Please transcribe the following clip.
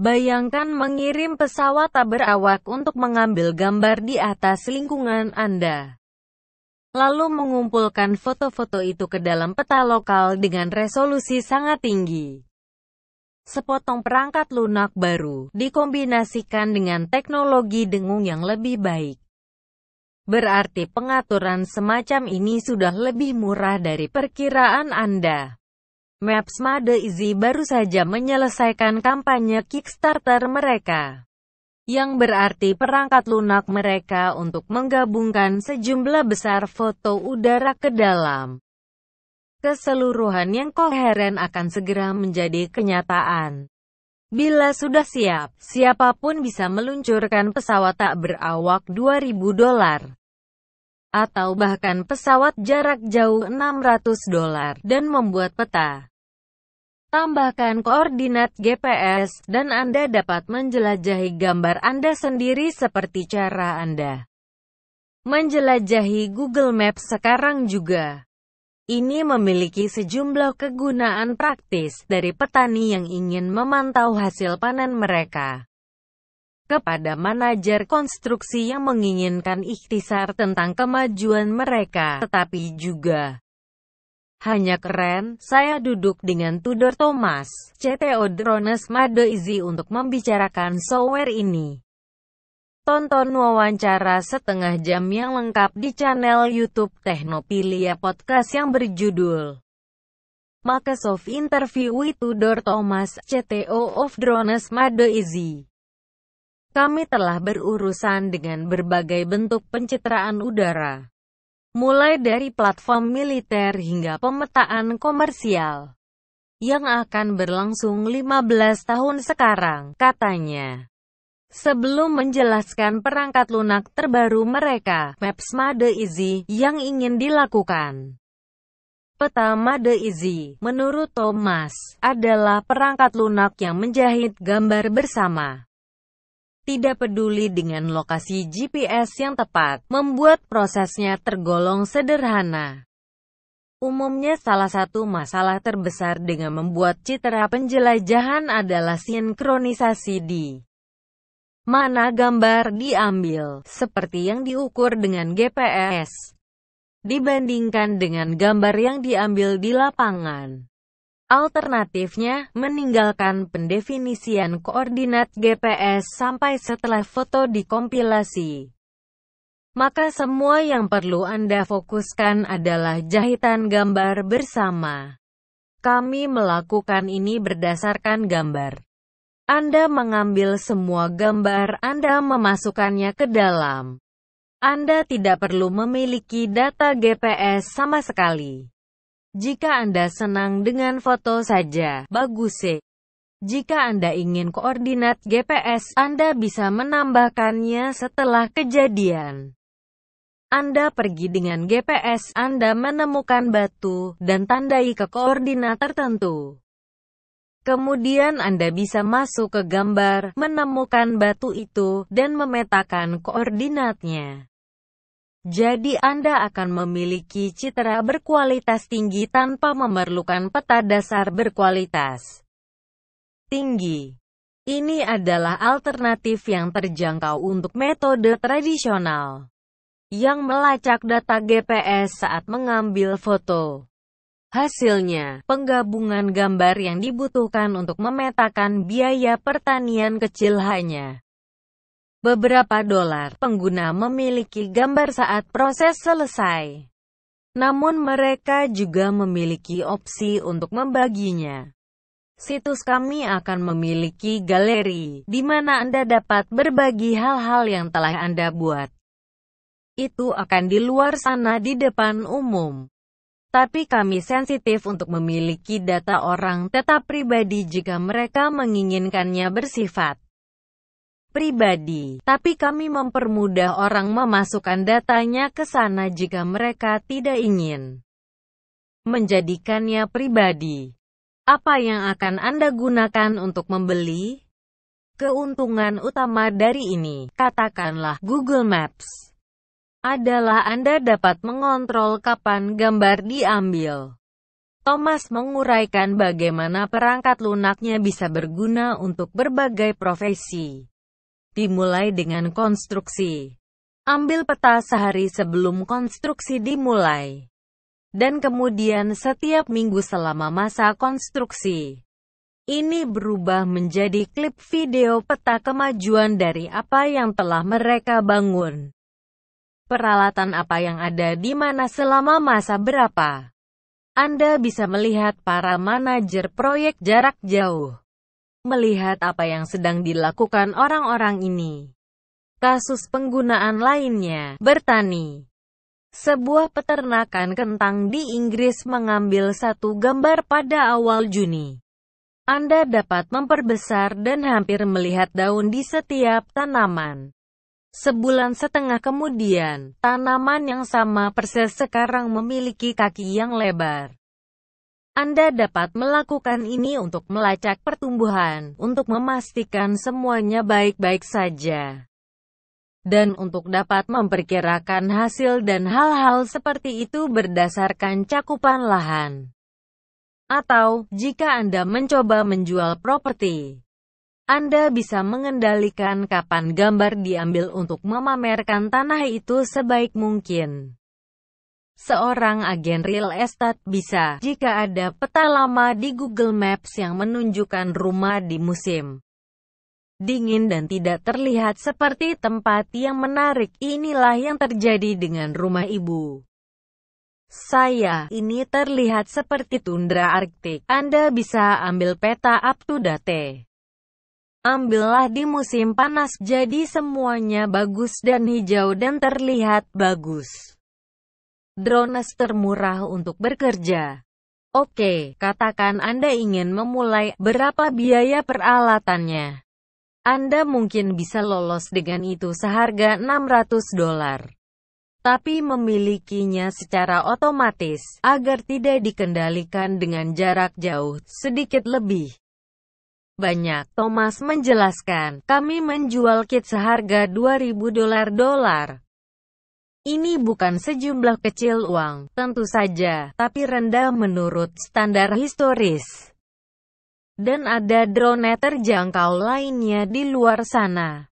Bayangkan mengirim pesawat tak berawak untuk mengambil gambar di atas lingkungan Anda. Lalu mengumpulkan foto-foto itu ke dalam peta lokal dengan resolusi sangat tinggi. Sepotong perangkat lunak baru dikombinasikan dengan teknologi dengung yang lebih baik. Berarti pengaturan semacam ini sudah lebih murah dari perkiraan Anda. Maps Made Easy baru saja menyelesaikan kampanye Kickstarter mereka yang berarti perangkat lunak mereka untuk menggabungkan sejumlah besar foto udara ke dalam keseluruhan yang koheren akan segera menjadi kenyataan. Bila sudah siap, siapapun bisa meluncurkan pesawat tak berawak 2000 dolar atau bahkan pesawat jarak jauh 600 dolar dan membuat peta Tambahkan koordinat GPS, dan Anda dapat menjelajahi gambar Anda sendiri seperti cara Anda menjelajahi Google Maps sekarang juga. Ini memiliki sejumlah kegunaan praktis dari petani yang ingin memantau hasil panen mereka. Kepada manajer konstruksi yang menginginkan ikhtisar tentang kemajuan mereka, tetapi juga hanya keren, saya duduk dengan Tudor Thomas, CTO Drones Made Easy untuk membicarakan software ini. Tonton wawancara setengah jam yang lengkap di channel YouTube Technopilia Podcast yang berjudul Microsoft Interview with Tudor Thomas, CTO of Drones Made Easy. Kami telah berurusan dengan berbagai bentuk pencitraan udara mulai dari platform militer hingga pemetaan komersial yang akan berlangsung 15 tahun sekarang, katanya. Sebelum menjelaskan perangkat lunak terbaru mereka, Maps Made Easy, yang ingin dilakukan. Peta Made Easy, menurut Thomas, adalah perangkat lunak yang menjahit gambar bersama tidak peduli dengan lokasi GPS yang tepat, membuat prosesnya tergolong sederhana. Umumnya salah satu masalah terbesar dengan membuat citra penjelajahan adalah sinkronisasi di mana gambar diambil, seperti yang diukur dengan GPS, dibandingkan dengan gambar yang diambil di lapangan. Alternatifnya, meninggalkan pendefinisian koordinat GPS sampai setelah foto dikompilasi. Maka semua yang perlu Anda fokuskan adalah jahitan gambar bersama. Kami melakukan ini berdasarkan gambar. Anda mengambil semua gambar Anda memasukkannya ke dalam. Anda tidak perlu memiliki data GPS sama sekali. Jika Anda senang dengan foto saja, bagus sih. Jika Anda ingin koordinat GPS, Anda bisa menambahkannya setelah kejadian. Anda pergi dengan GPS, Anda menemukan batu, dan tandai ke koordinat tertentu. Kemudian Anda bisa masuk ke gambar, menemukan batu itu, dan memetakan koordinatnya. Jadi Anda akan memiliki citra berkualitas tinggi tanpa memerlukan peta dasar berkualitas tinggi. Ini adalah alternatif yang terjangkau untuk metode tradisional yang melacak data GPS saat mengambil foto. Hasilnya, penggabungan gambar yang dibutuhkan untuk memetakan biaya pertanian kecil hanya beberapa dolar. Pengguna memiliki gambar saat proses selesai. Namun mereka juga memiliki opsi untuk membaginya. Situs kami akan memiliki galeri, di mana Anda dapat berbagi hal-hal yang telah Anda buat. Itu akan di luar sana di depan umum. Tapi kami sensitif untuk memiliki data orang tetap pribadi jika mereka menginginkannya bersifat pribadi, tapi kami mempermudah orang memasukkan datanya ke sana jika mereka tidak ingin menjadikannya pribadi. Apa yang akan Anda gunakan untuk membeli? Keuntungan utama dari ini, katakanlah Google Maps, adalah Anda dapat mengontrol kapan gambar diambil. Thomas menguraikan bagaimana perangkat lunaknya bisa berguna untuk berbagai profesi. Dimulai dengan konstruksi. Ambil peta sehari sebelum konstruksi dimulai. Dan kemudian setiap minggu selama masa konstruksi. Ini berubah menjadi klip video peta kemajuan dari apa yang telah mereka bangun. Peralatan apa yang ada di mana selama masa berapa. Anda bisa melihat para manajer proyek jarak jauh Melihat apa yang sedang dilakukan orang-orang ini. Kasus penggunaan lainnya, Bertani. Sebuah peternakan kentang di Inggris mengambil satu gambar pada awal Juni. Anda dapat memperbesar dan hampir melihat daun di setiap tanaman. Sebulan setengah kemudian, tanaman yang sama persis sekarang memiliki kaki yang lebar. Anda dapat melakukan ini untuk melacak pertumbuhan, untuk memastikan semuanya baik-baik saja, dan untuk dapat memperkirakan hasil dan hal-hal seperti itu berdasarkan cakupan lahan. Atau, jika Anda mencoba menjual properti, Anda bisa mengendalikan kapan gambar diambil untuk memamerkan tanah itu sebaik mungkin seorang agen real estate bisa jika ada peta lama di Google Maps yang menunjukkan rumah di musim dingin dan tidak terlihat seperti tempat yang menarik. Inilah yang terjadi dengan rumah ibu. Saya, ini terlihat seperti tundra Arktik. Anda bisa ambil peta up to date. Ambillah di musim panas, jadi semuanya bagus dan hijau dan terlihat bagus. Drones termurah untuk bekerja. Oke, katakan Anda ingin memulai, berapa biaya peralatannya? Anda mungkin bisa lolos dengan itu seharga 600 dolar. Tapi memilikinya secara otomatis, agar tidak dikendalikan dengan jarak jauh, sedikit lebih. Banyak, Thomas menjelaskan, kami menjual kit seharga 2000 dolar dolar. Ini bukan sejumlah kecil uang, tentu saja, tapi rendah menurut standar historis. Dan ada drone terjangkau lainnya di luar sana.